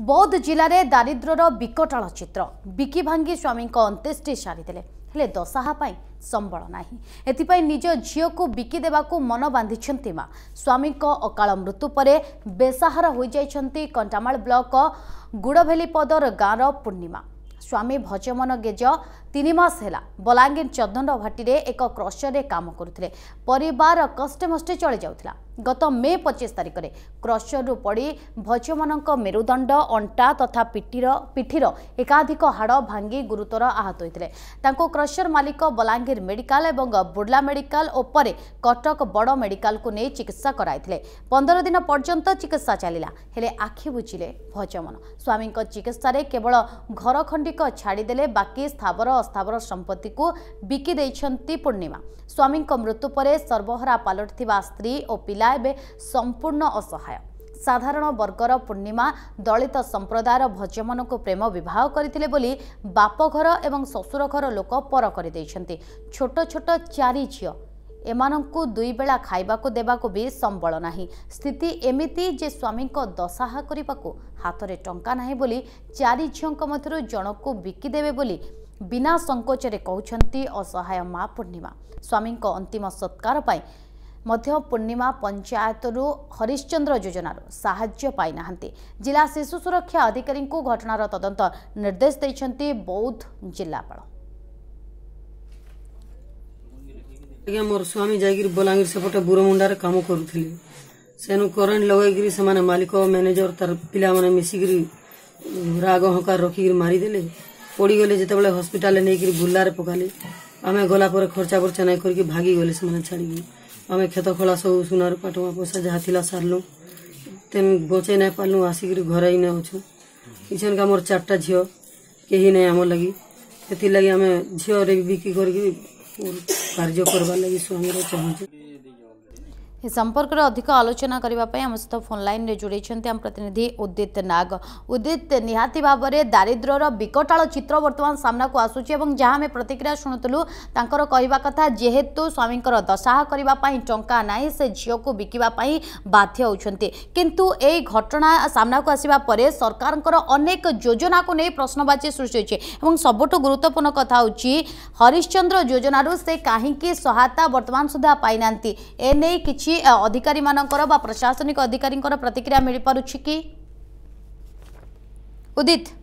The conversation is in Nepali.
बौद्ध जारिद्र र बिकटा चित्र बिकि भाँगि स्वामीको अन्त्येष्टि सारिले हेले दशाप सम्बल नै एपि निज को बिकि मन बान्धी चाहिँ मा स्वमी अकाल मृत्युपे बेसाहार हुन्छ कन्टामाल ब्लक गुडभेल्लीपदर पदर र पूर्णिमा स्वामी भजमन गेज तिन मास होला बलाङ्गीर चदन भाटी एक क्रसरे कम गरु कष्टे मस्ते चलिरह गत मे पचिस तारिखेर क्रसरु पढि भजमनको मेदण्ड अंटा तथा पिठी एकाधिक हाड भांगी गुतर आहत हुँदै क्रशर मालिक बलाङ्गीर मेडिकल बुर्ला मेडिकल कटक बड मेडिकल कु चिकित्सा गराइ पन्ध्र दिन चिकित्सा पर् हेले आखि बुजले भजमन स्वमीको चिकित्सार केवल घर खण्डिक छाडिदेले बाकी स्थावर अस्थावर संपत्ति सम्पत्तिको बिकिन्छ पूर्णिमा स्वामी मृत्यु पर सर्वहरा पालटा स्त्री पछि ମହିଳା ଏବେ ସମ୍ପୂର୍ଣ୍ଣ ଅସହାୟ ସାଧାରଣ ବର୍ଗର ପୂର୍ଣ୍ଣିମା ଦଳିତ ସମ୍ପ୍ରଦାୟର ଭଜ୍ୟମାନଙ୍କୁ ପ୍ରେମ ବିବାହ କରିଥିଲେ ବୋଲି ବାପଘର ଏବଂ ଶ୍ୱଶୁର ଘର ଲୋକ ପର କରିଦେଇଛନ୍ତି ଛୋଟ ଛୋଟ ଚାରି ଝିଅ ଏମାନଙ୍କୁ ଦୁଇବେଳା ଖାଇବାକୁ ଦେବାକୁ ବି ସମ୍ବଳ ନାହିଁ ସ୍ଥିତି ଏମିତି ଯେ ସ୍ୱାମୀଙ୍କ ଦଶାହା କରିବାକୁ ହାତରେ ଟଙ୍କା ନାହିଁ ବୋଲି ଚାରି ଝିଅଙ୍କ ମଧ୍ୟରୁ ଜଣକୁ ବିକିଦେବେ ବୋଲି ବିନା ସଂକୋଚରେ କହୁଛନ୍ତି ଅସହାୟ ମା ପୂର୍ଣ୍ଣିମା ସ୍ୱାମୀଙ୍କ ଅନ୍ତିମ ସତ୍କାର ପାଇଁ पूर्णिमा पंचायत रु हरिश्चंद्र योजनार साजना जिला शिशु सुरक्षा अधिकारी घटनार तदंत निर्देश देखते बौद्ध जिलापा आज मोर स्वामी जा बलांगीर सेपटे बुरमुंडार कम करूली सेनु करेन्ट लगे मालिक मैनेजर तार पिला मैंने मिसिक राग हकार रखिकी मारिदे पड़गले जो हस्पिटा नहीं कर बुल्लें पकाली आम गला खर्चा बर्चा नहीं करके भागी गले छाड़ी आम खेत खोला सब सुनार पाटवा पैसा जहाँ थी सारू तेम बचे ना पार्लु आसिक घर ही नहीं अच्छु इनका मोर चार्टा झील कहीं ना आम लगी से लगे आम झील बिक्री करके कार्य करवार लगी स्वामी चाहूँ ଏ ସମ୍ପର୍କରେ ଅଧିକ ଆଲୋଚନା କରିବା ପାଇଁ ଆମ ସହିତ ଫୋନ୍ ଲାଇନ୍ରେ ଯୋଡ଼େଇଛନ୍ତି ଆମ ପ୍ରତିନିଧି ଉଦିତ ନାଗ ଉଦିତ ନିହାତି ଭାବରେ ଦାରିଦ୍ର୍ୟର ବିକଟାଳ ଚିତ୍ର ବର୍ତ୍ତମାନ ସାମ୍ନାକୁ ଆସୁଛି ଏବଂ ଯାହା ଆମେ ପ୍ରତିକ୍ରିୟା ଶୁଣୁଥିଲୁ ତାଙ୍କର କହିବା କଥା ଯେହେତୁ ସ୍ୱାମୀଙ୍କର ଦଶାହ କରିବା ପାଇଁ ଟଙ୍କା ନାହିଁ ସେ ଝିଅକୁ ବିକିବା ପାଇଁ ବାଧ୍ୟ ହେଉଛନ୍ତି କିନ୍ତୁ ଏହି ଘଟଣା ସାମ୍ନାକୁ ଆସିବା ପରେ ସରକାରଙ୍କର ଅନେକ ଯୋଜନାକୁ ନେଇ ପ୍ରଶ୍ନବାଚୀ ସୃଷ୍ଟି ହୋଇଛି ଏବଂ ସବୁଠୁ ଗୁରୁତ୍ୱପୂର୍ଣ୍ଣ କଥା ହେଉଛି ହରିଶ୍ଚନ୍ଦ୍ର ଯୋଜନାରୁ ସେ କାହିଁକି ସହାୟତା ବର୍ତ୍ତମାନ ସୁଦ୍ଧା ପାଇନାହାନ୍ତି ଏ ନେଇ କିଛି କିଛି ଅଧିକାରୀମାନଙ୍କର ବା ପ୍ରଶାସନିକ ଅଧିକାରୀଙ୍କର ପ୍ରତିକ୍ରିୟା ମିଳିପାରୁଛି କି ଉଦିତ